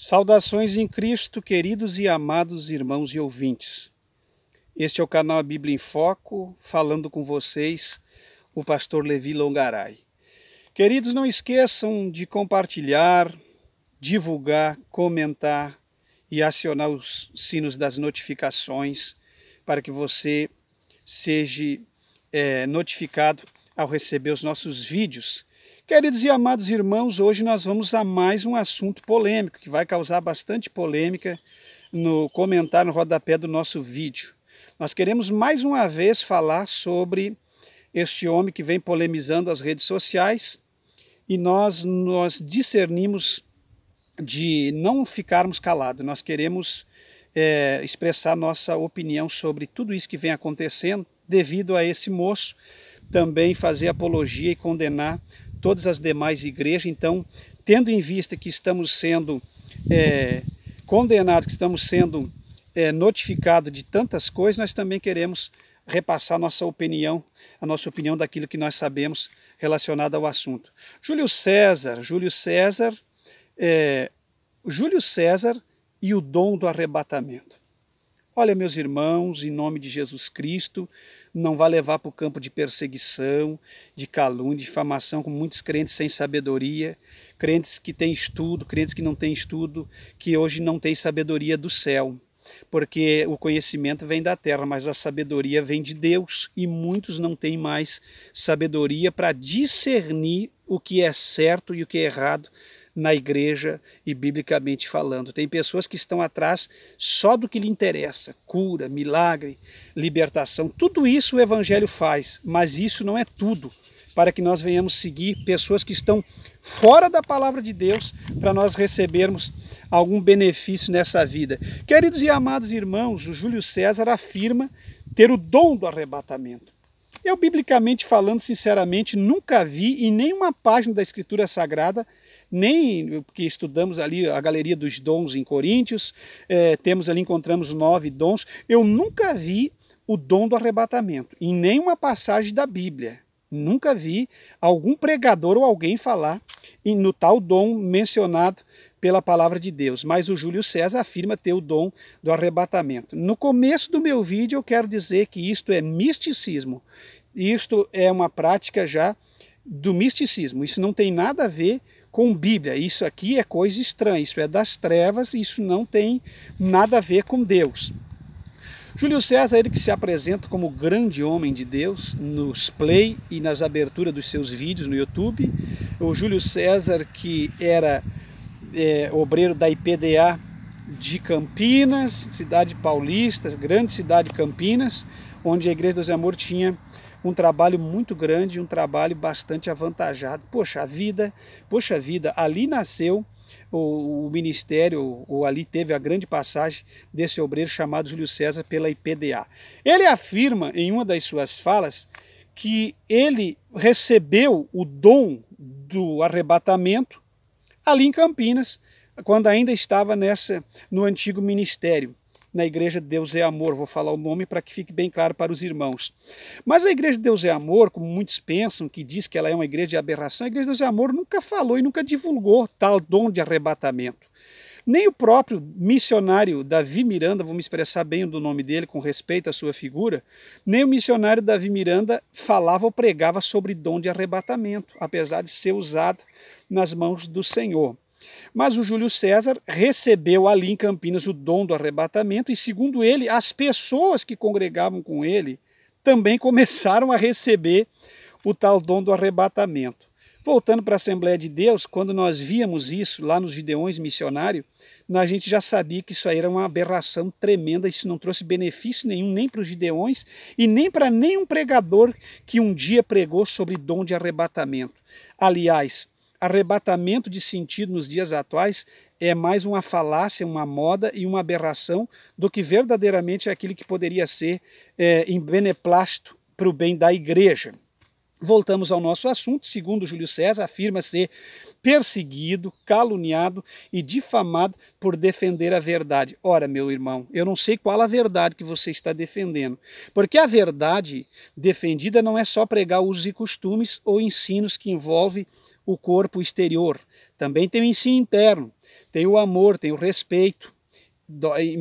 Saudações em Cristo, queridos e amados irmãos e ouvintes. Este é o canal A Bíblia em Foco, falando com vocês, o pastor Levi Longaray. Queridos, não esqueçam de compartilhar, divulgar, comentar e acionar os sinos das notificações para que você seja é, notificado ao receber os nossos vídeos Queridos e amados irmãos, hoje nós vamos a mais um assunto polêmico que vai causar bastante polêmica no comentário no rodapé do nosso vídeo. Nós queremos mais uma vez falar sobre este homem que vem polemizando as redes sociais e nós nós discernimos de não ficarmos calados. Nós queremos é, expressar nossa opinião sobre tudo isso que vem acontecendo devido a esse moço também fazer apologia e condenar todas as demais igrejas. Então, tendo em vista que estamos sendo é, condenados, que estamos sendo é, notificados de tantas coisas, nós também queremos repassar nossa opinião, a nossa opinião daquilo que nós sabemos relacionado ao assunto. Júlio César, Júlio César, é, Júlio César e o dom do arrebatamento. Olha, meus irmãos, em nome de Jesus Cristo, não vá levar para o campo de perseguição, de calúnia, de difamação, como muitos crentes sem sabedoria, crentes que têm estudo, crentes que não têm estudo, que hoje não têm sabedoria do céu. Porque o conhecimento vem da terra, mas a sabedoria vem de Deus, e muitos não têm mais sabedoria para discernir o que é certo e o que é errado na igreja e biblicamente falando. Tem pessoas que estão atrás só do que lhe interessa: cura, milagre, libertação. Tudo isso o evangelho faz, mas isso não é tudo para que nós venhamos seguir pessoas que estão fora da palavra de Deus para nós recebermos algum benefício nessa vida. Queridos e amados irmãos, o Júlio César afirma ter o dom do arrebatamento. Eu, biblicamente falando, sinceramente, nunca vi em nenhuma página da Escritura Sagrada, nem que estudamos ali a galeria dos dons em Coríntios, é, temos ali, encontramos nove dons, eu nunca vi o dom do arrebatamento, em nenhuma passagem da Bíblia. Nunca vi algum pregador ou alguém falar no tal dom mencionado pela palavra de Deus, mas o Júlio César afirma ter o dom do arrebatamento. No começo do meu vídeo eu quero dizer que isto é misticismo isto é uma prática já do misticismo. Isso não tem nada a ver com Bíblia. Isso aqui é coisa estranha, isso é das trevas, isso não tem nada a ver com Deus. Júlio César, ele que se apresenta como grande homem de Deus nos play e nas aberturas dos seus vídeos no YouTube. O Júlio César, que era é, obreiro da IPDA de Campinas, cidade paulista, grande cidade de Campinas, onde a Igreja do Zé Amor tinha um trabalho muito grande, um trabalho bastante avantajado. Poxa vida, poxa vida, ali nasceu o, o ministério, ou ali teve a grande passagem desse obreiro chamado Júlio César pela IPDA. Ele afirma em uma das suas falas que ele recebeu o dom do arrebatamento ali em Campinas, quando ainda estava nessa no antigo ministério na Igreja de Deus é Amor. Vou falar o nome para que fique bem claro para os irmãos. Mas a Igreja de Deus é Amor, como muitos pensam, que diz que ela é uma igreja de aberração, a Igreja de Deus é Amor nunca falou e nunca divulgou tal dom de arrebatamento. Nem o próprio missionário Davi Miranda, vou me expressar bem do nome dele com respeito à sua figura, nem o missionário Davi Miranda falava ou pregava sobre dom de arrebatamento, apesar de ser usado nas mãos do Senhor. Mas o Júlio César recebeu ali em Campinas o dom do arrebatamento, e segundo ele, as pessoas que congregavam com ele também começaram a receber o tal dom do arrebatamento. Voltando para a Assembleia de Deus, quando nós víamos isso lá nos Gideões Missionário, a gente já sabia que isso aí era uma aberração tremenda, isso não trouxe benefício nenhum nem para os Gideões e nem para nenhum pregador que um dia pregou sobre dom de arrebatamento. Aliás, arrebatamento de sentido nos dias atuais é mais uma falácia, uma moda e uma aberração do que verdadeiramente é aquilo que poderia ser é, em beneplácito para o bem da igreja. Voltamos ao nosso assunto. Segundo Júlio César, afirma ser perseguido, caluniado e difamado por defender a verdade. Ora, meu irmão, eu não sei qual a verdade que você está defendendo, porque a verdade defendida não é só pregar usos e costumes ou ensinos que envolve o corpo exterior. Também tem o ensino interno, tem o amor, tem o respeito,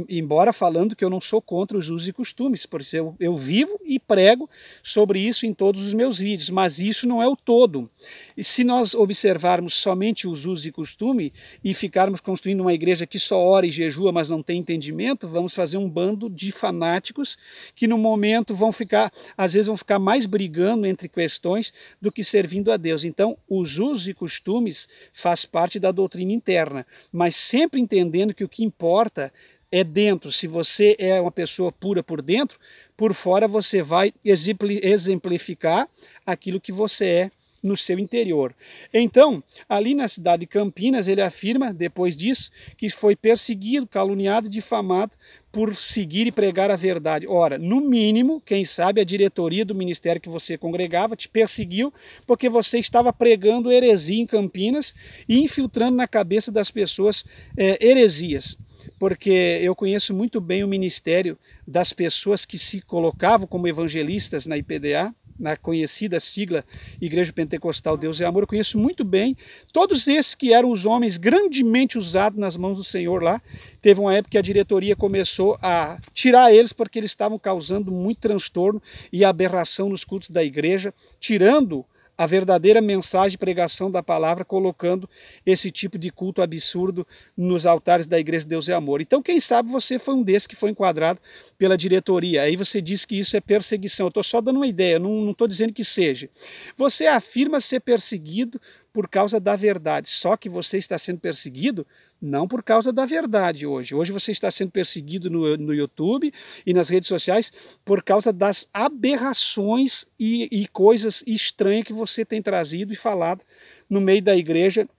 embora falando que eu não sou contra os usos e costumes, por isso eu, eu vivo e prego sobre isso em todos os meus vídeos, mas isso não é o todo. E se nós observarmos somente os usos e costumes e ficarmos construindo uma igreja que só ora e jejua, mas não tem entendimento, vamos fazer um bando de fanáticos que no momento vão ficar, às vezes vão ficar mais brigando entre questões do que servindo a Deus. Então, os usos e costumes faz parte da doutrina interna, mas sempre entendendo que o que importa é dentro. Se você é uma pessoa pura por dentro, por fora você vai exemplificar aquilo que você é no seu interior. Então, ali na cidade de Campinas, ele afirma, depois disso, que foi perseguido, caluniado, difamado por seguir e pregar a verdade. Ora, no mínimo, quem sabe a diretoria do ministério que você congregava te perseguiu porque você estava pregando heresia em Campinas e infiltrando na cabeça das pessoas é, heresias porque eu conheço muito bem o ministério das pessoas que se colocavam como evangelistas na IPDA na né, conhecida sigla Igreja Pentecostal Deus é Amor, eu conheço muito bem todos esses que eram os homens grandemente usados nas mãos do Senhor lá. Teve uma época que a diretoria começou a tirar eles porque eles estavam causando muito transtorno e aberração nos cultos da igreja, tirando a verdadeira mensagem e pregação da palavra, colocando esse tipo de culto absurdo nos altares da Igreja Deus é Amor. Então, quem sabe você foi um desses que foi enquadrado pela diretoria. Aí você diz que isso é perseguição. Eu estou só dando uma ideia, não estou dizendo que seja. Você afirma ser perseguido por causa da verdade, só que você está sendo perseguido não por causa da verdade hoje. Hoje você está sendo perseguido no, no YouTube e nas redes sociais por causa das aberrações e, e coisas estranhas que você tem trazido e falado no meio da igreja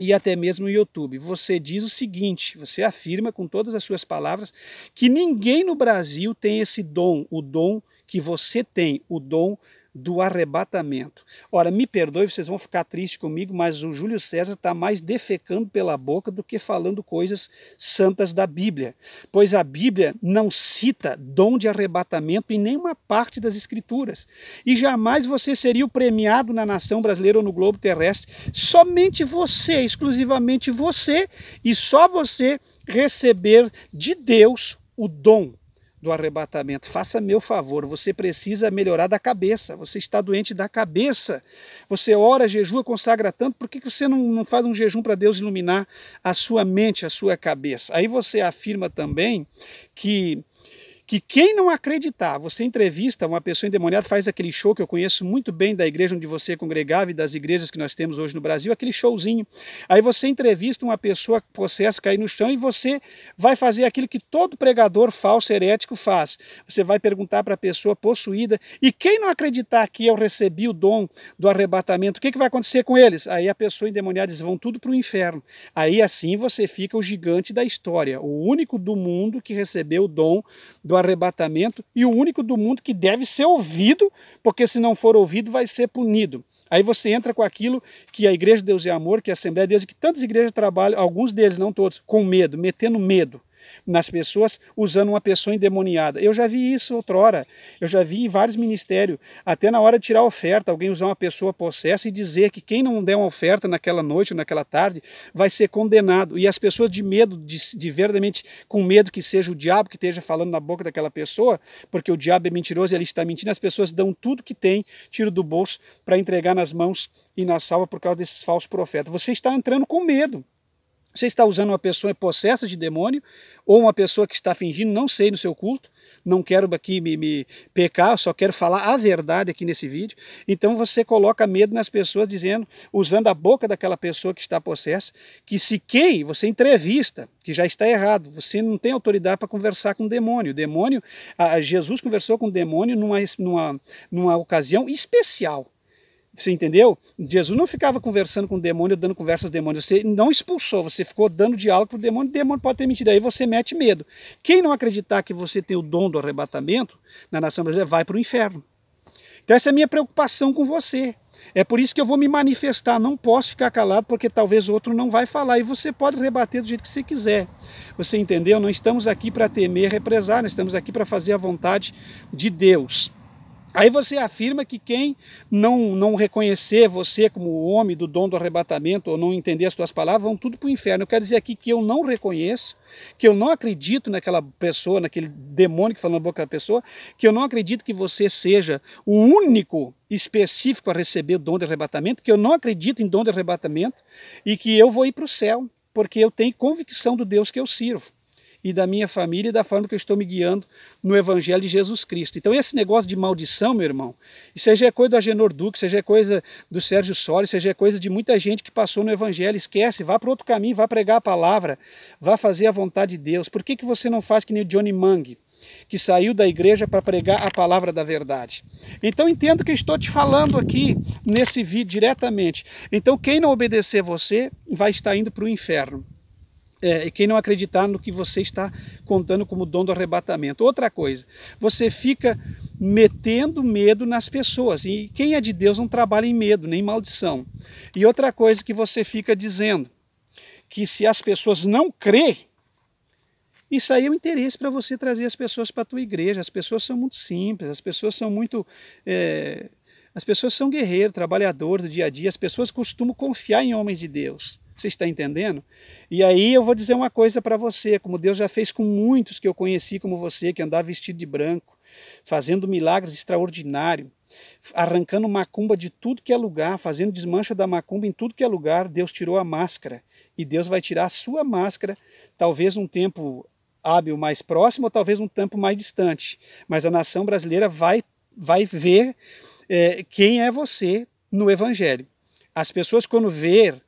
e até mesmo no YouTube. Você diz o seguinte: você afirma com todas as suas palavras que ninguém no Brasil tem esse dom, o dom que você tem, o dom do arrebatamento. Ora, me perdoe, vocês vão ficar tristes comigo, mas o Júlio César está mais defecando pela boca do que falando coisas santas da Bíblia, pois a Bíblia não cita dom de arrebatamento em nenhuma parte das Escrituras. E jamais você seria o premiado na nação brasileira ou no globo terrestre, somente você, exclusivamente você, e só você receber de Deus o dom do arrebatamento. Faça meu favor, você precisa melhorar da cabeça, você está doente da cabeça. Você ora, jejua, consagra tanto, por que, que você não, não faz um jejum para Deus iluminar a sua mente, a sua cabeça? Aí você afirma também que que quem não acreditar, você entrevista uma pessoa endemoniada, faz aquele show que eu conheço muito bem da igreja onde você congregava e das igrejas que nós temos hoje no Brasil, aquele showzinho. Aí você entrevista uma pessoa possessa cair no chão e você vai fazer aquilo que todo pregador falso herético faz. Você vai perguntar para a pessoa possuída e quem não acreditar que eu recebi o dom do arrebatamento, o que, que vai acontecer com eles? Aí a pessoa endemoniada diz, vão tudo para o inferno. Aí assim você fica o gigante da história, o único do mundo que recebeu o dom do arrebatamento arrebatamento e o único do mundo que deve ser ouvido, porque se não for ouvido vai ser punido. Aí você entra com aquilo que a Igreja de Deus é Amor, que é a Assembleia de Deus, que tantas igrejas trabalham, alguns deles, não todos, com medo, metendo medo nas pessoas usando uma pessoa endemoniada. Eu já vi isso outrora, eu já vi em vários ministérios, até na hora de tirar oferta, alguém usar uma pessoa possessa e dizer que quem não der uma oferta naquela noite ou naquela tarde vai ser condenado. E as pessoas de medo, de, de verdadeiramente com medo que seja o diabo que esteja falando na boca daquela pessoa, porque o diabo é mentiroso e ele está mentindo, as pessoas dão tudo que tem, tiro do bolso, para entregar nas mãos e na salva por causa desses falsos profetas. Você está entrando com medo. Você está usando uma pessoa possessa de demônio ou uma pessoa que está fingindo não sei no seu culto. Não quero aqui me, me pecar, só quero falar a verdade aqui nesse vídeo. Então você coloca medo nas pessoas dizendo, usando a boca daquela pessoa que está possessa, que se quem você entrevista, que já está errado, você não tem autoridade para conversar com o demônio. O demônio, Jesus conversou com o demônio numa, numa, numa ocasião especial você entendeu? Jesus não ficava conversando com o demônio, dando conversas ao demônio. Você não expulsou, você ficou dando diálogo para o demônio. O demônio pode ter mentido, aí você mete medo. Quem não acreditar que você tem o dom do arrebatamento na nação brasileira vai para o inferno. Então essa é a minha preocupação com você. É por isso que eu vou me manifestar, não posso ficar calado, porque talvez outro não vai falar e você pode rebater do jeito que você quiser. Você entendeu? Não estamos aqui para temer represálias, estamos aqui para fazer a vontade de Deus. Aí você afirma que quem não, não reconhecer você como o homem do dom do arrebatamento ou não entender as suas palavras vão tudo para o inferno. Eu quero dizer aqui que eu não reconheço, que eu não acredito naquela pessoa, naquele demônio que fala na boca da pessoa, que eu não acredito que você seja o único específico a receber o dom de arrebatamento, que eu não acredito em dom de arrebatamento e que eu vou ir para o céu, porque eu tenho convicção do Deus que eu sirvo e da minha família e da forma que eu estou me guiando no Evangelho de Jesus Cristo. Então, esse negócio de maldição, meu irmão, seja é coisa do Agenor Duque, seja é coisa do Sérgio Soares, seja é coisa de muita gente que passou no Evangelho, esquece, vá para outro caminho, vá pregar a palavra, vá fazer a vontade de Deus. Por que, que você não faz que nem o Johnny Mangue? que saiu da igreja para pregar a palavra da verdade. Então entendo que estou te falando aqui nesse vídeo diretamente. Então quem não obedecer você vai estar indo para o inferno é, quem não acreditar no que você está contando como dom do arrebatamento. Outra coisa, você fica metendo medo nas pessoas. E quem é de Deus não trabalha em medo, nem em maldição. E outra coisa que você fica dizendo, que se as pessoas não crerem, isso aí é um interesse para você trazer as pessoas para a tua igreja. As pessoas são muito simples, as pessoas são muito... É, as pessoas são guerreiros, trabalhadores do dia a dia, as pessoas costumam confiar em homens de Deus. Você está entendendo? E aí eu vou dizer uma coisa para você, como Deus já fez com muitos que eu conheci como você, que andava vestido de branco, fazendo milagres extraordinários, arrancando macumba de tudo que é lugar, fazendo desmancha da macumba em tudo que é lugar, Deus tirou a máscara. E Deus vai tirar a sua máscara, talvez um tempo hábil mais próximo ou talvez um tempo mais distante. Mas a nação brasileira vai, vai ver é, quem é você no Evangelho. As pessoas, quando ver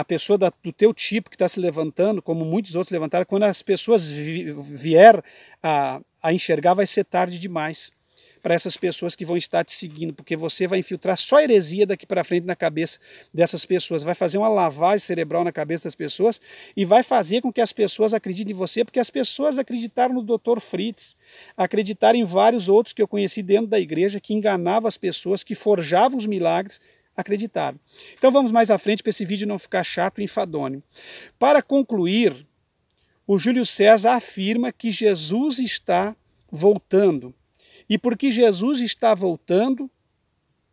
a pessoa da, do teu tipo que está se levantando, como muitos outros levantaram, quando as pessoas vi, vier a, a enxergar, vai ser tarde demais para essas pessoas que vão estar te seguindo, porque você vai infiltrar só heresia daqui para frente na cabeça dessas pessoas, vai fazer uma lavagem cerebral na cabeça das pessoas e vai fazer com que as pessoas acreditem em você, porque as pessoas acreditaram no Dr. Fritz, acreditaram em vários outros que eu conheci dentro da igreja que enganavam as pessoas, que forjavam os milagres acreditaram. Então vamos mais à frente para esse vídeo não ficar chato e enfadonho. Para concluir, o Júlio César afirma que Jesus está voltando. E porque Jesus está voltando,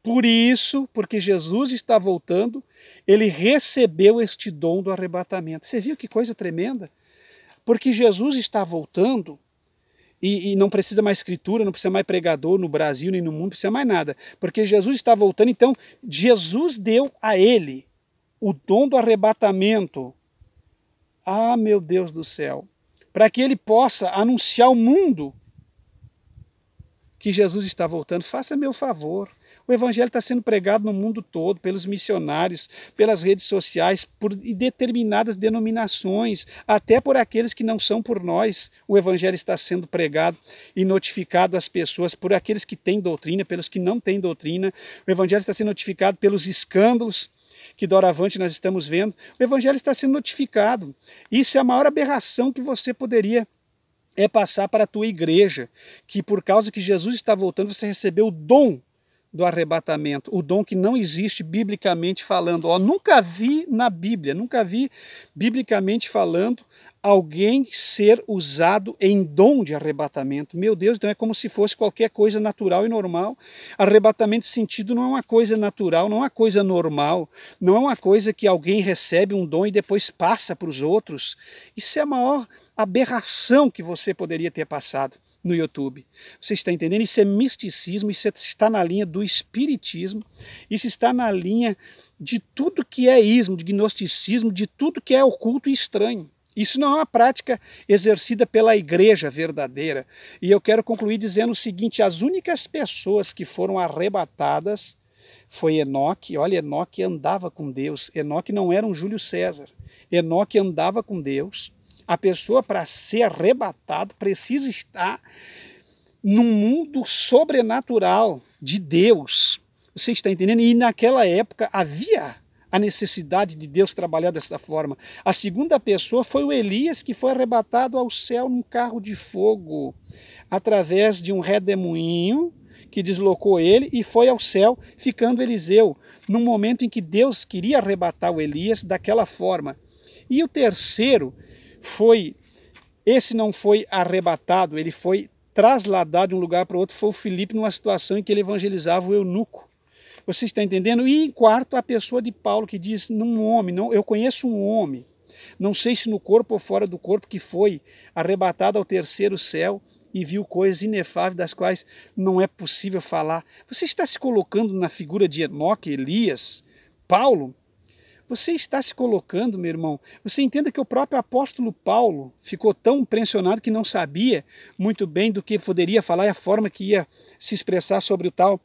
por isso, porque Jesus está voltando, ele recebeu este dom do arrebatamento. Você viu que coisa tremenda? Porque Jesus está voltando, e, e, não precisa mais escritura, não precisa mais pregador no Brasil nem no mundo, não precisa mais nada, porque Jesus está voltando, então Jesus deu a ele o dom do arrebatamento. Ah, meu Deus do céu! Para que ele possa anunciar ao mundo que Jesus está voltando. Faça meu favor, o evangelho está sendo pregado no mundo todo, pelos missionários, pelas redes sociais, por determinadas denominações, até por aqueles que não são por nós. O evangelho está sendo pregado e notificado às pessoas por aqueles que têm doutrina, pelos que não têm doutrina. O evangelho está sendo notificado pelos escândalos que doravante nós estamos vendo. O evangelho está sendo notificado. Isso é a maior aberração que você poderia é passar para a tua igreja, que por causa que Jesus está voltando, você recebeu o dom do arrebatamento, o dom que não existe biblicamente falando. Ó, nunca vi na Bíblia, nunca vi biblicamente falando alguém ser usado em dom de arrebatamento. Meu Deus, então é como se fosse qualquer coisa natural e normal. Arrebatamento sentido não é uma coisa natural, não é uma coisa normal, não é uma coisa que alguém recebe um dom e depois passa para os outros. Isso é a maior aberração que você poderia ter passado no YouTube. Você está entendendo? Isso é misticismo, isso está na linha do espiritismo, isso está na linha de tudo que é ismo, de gnosticismo, de tudo que é oculto e estranho. Isso não é uma prática exercida pela igreja verdadeira. E eu quero concluir dizendo o seguinte: as únicas pessoas que foram arrebatadas foi Enoque. Olha, Enoque andava com Deus. Enoque não era um Júlio César. Enoque andava com Deus. A pessoa, para ser arrebatado, precisa estar num mundo sobrenatural de Deus. Você está entendendo? E naquela época havia a necessidade de Deus trabalhar dessa forma. A segunda pessoa foi o Elias, que foi arrebatado ao céu num carro de fogo, através de um redemoinho que deslocou ele e foi ao céu, ficando Eliseu, num momento em que Deus queria arrebatar o Elias daquela forma. E o terceiro foi, esse não foi arrebatado, ele foi trasladado de um lugar para outro, foi o Filipe numa situação em que ele evangelizava o eunuco. Você está entendendo? E em quarto, a pessoa de Paulo que diz, num homem, não, eu conheço um homem, não sei se no corpo ou fora do corpo, que foi arrebatado ao terceiro céu e viu coisas inefáveis das quais não é possível falar. Você está se colocando na figura de Enoque, Elias, Paulo, você está se colocando, meu irmão. Você entenda que o próprio apóstolo Paulo ficou tão impressionado que não sabia muito bem do que poderia falar e a forma que ia se expressar sobre o tal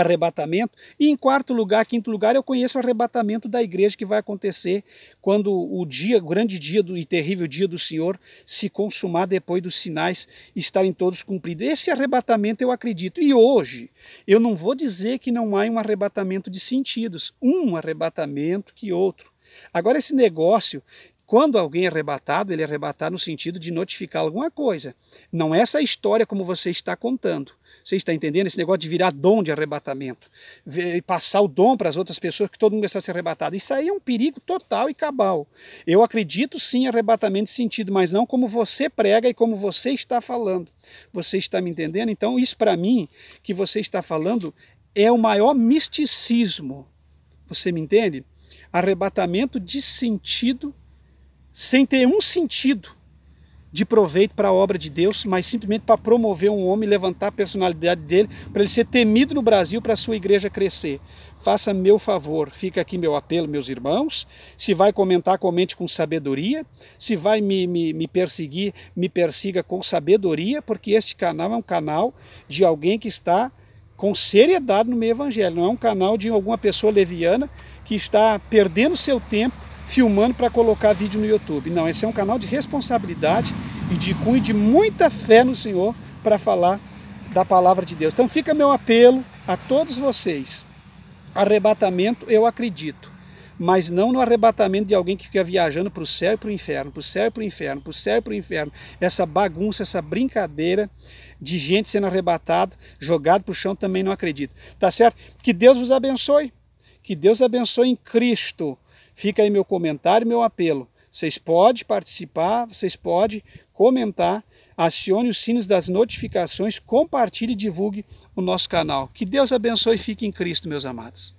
arrebatamento. E em quarto lugar, quinto lugar, eu conheço o arrebatamento da igreja que vai acontecer quando o dia, o grande dia do, e terrível dia do Senhor se consumar depois dos sinais estarem todos cumpridos. Esse arrebatamento eu acredito. E hoje, eu não vou dizer que não há um arrebatamento de sentidos, um arrebatamento que outro. Agora, esse negócio quando alguém é arrebatado, ele é arrebatado no sentido de notificar alguma coisa. Não é essa história como você está contando. Você está entendendo esse negócio de virar dom de arrebatamento? E passar o dom para as outras pessoas que todo mundo está a ser arrebatado. Isso aí é um perigo total e cabal. Eu acredito sim em arrebatamento de sentido, mas não como você prega e como você está falando. Você está me entendendo? Então, isso para mim, que você está falando, é o maior misticismo. Você me entende? Arrebatamento de sentido sem ter um sentido de proveito para a obra de Deus, mas simplesmente para promover um homem, levantar a personalidade dele, para ele ser temido no Brasil, para a sua igreja crescer. Faça meu favor, fica aqui meu apelo, meus irmãos. Se vai comentar, comente com sabedoria. Se vai me, me, me perseguir, me persiga com sabedoria, porque este canal é um canal de alguém que está com seriedade no meio evangelho, não é um canal de alguma pessoa leviana que está perdendo seu tempo filmando para colocar vídeo no YouTube. Não, esse é um canal de responsabilidade e de cunho de muita fé no Senhor para falar da palavra de Deus. Então fica meu apelo a todos vocês. Arrebatamento eu acredito, mas não no arrebatamento de alguém que fica viajando para o céu e para o inferno, para o céu e para o inferno, para o céu e para o inferno. Essa bagunça, essa brincadeira de gente sendo arrebatada, jogado para o chão, também não acredito. Tá certo? Que Deus vos abençoe. Que Deus abençoe em Cristo Fica aí meu comentário, meu apelo. Vocês podem participar, vocês podem comentar, acione os sinos das notificações, compartilhe e divulgue o nosso canal. Que Deus abençoe e fique em Cristo, meus amados.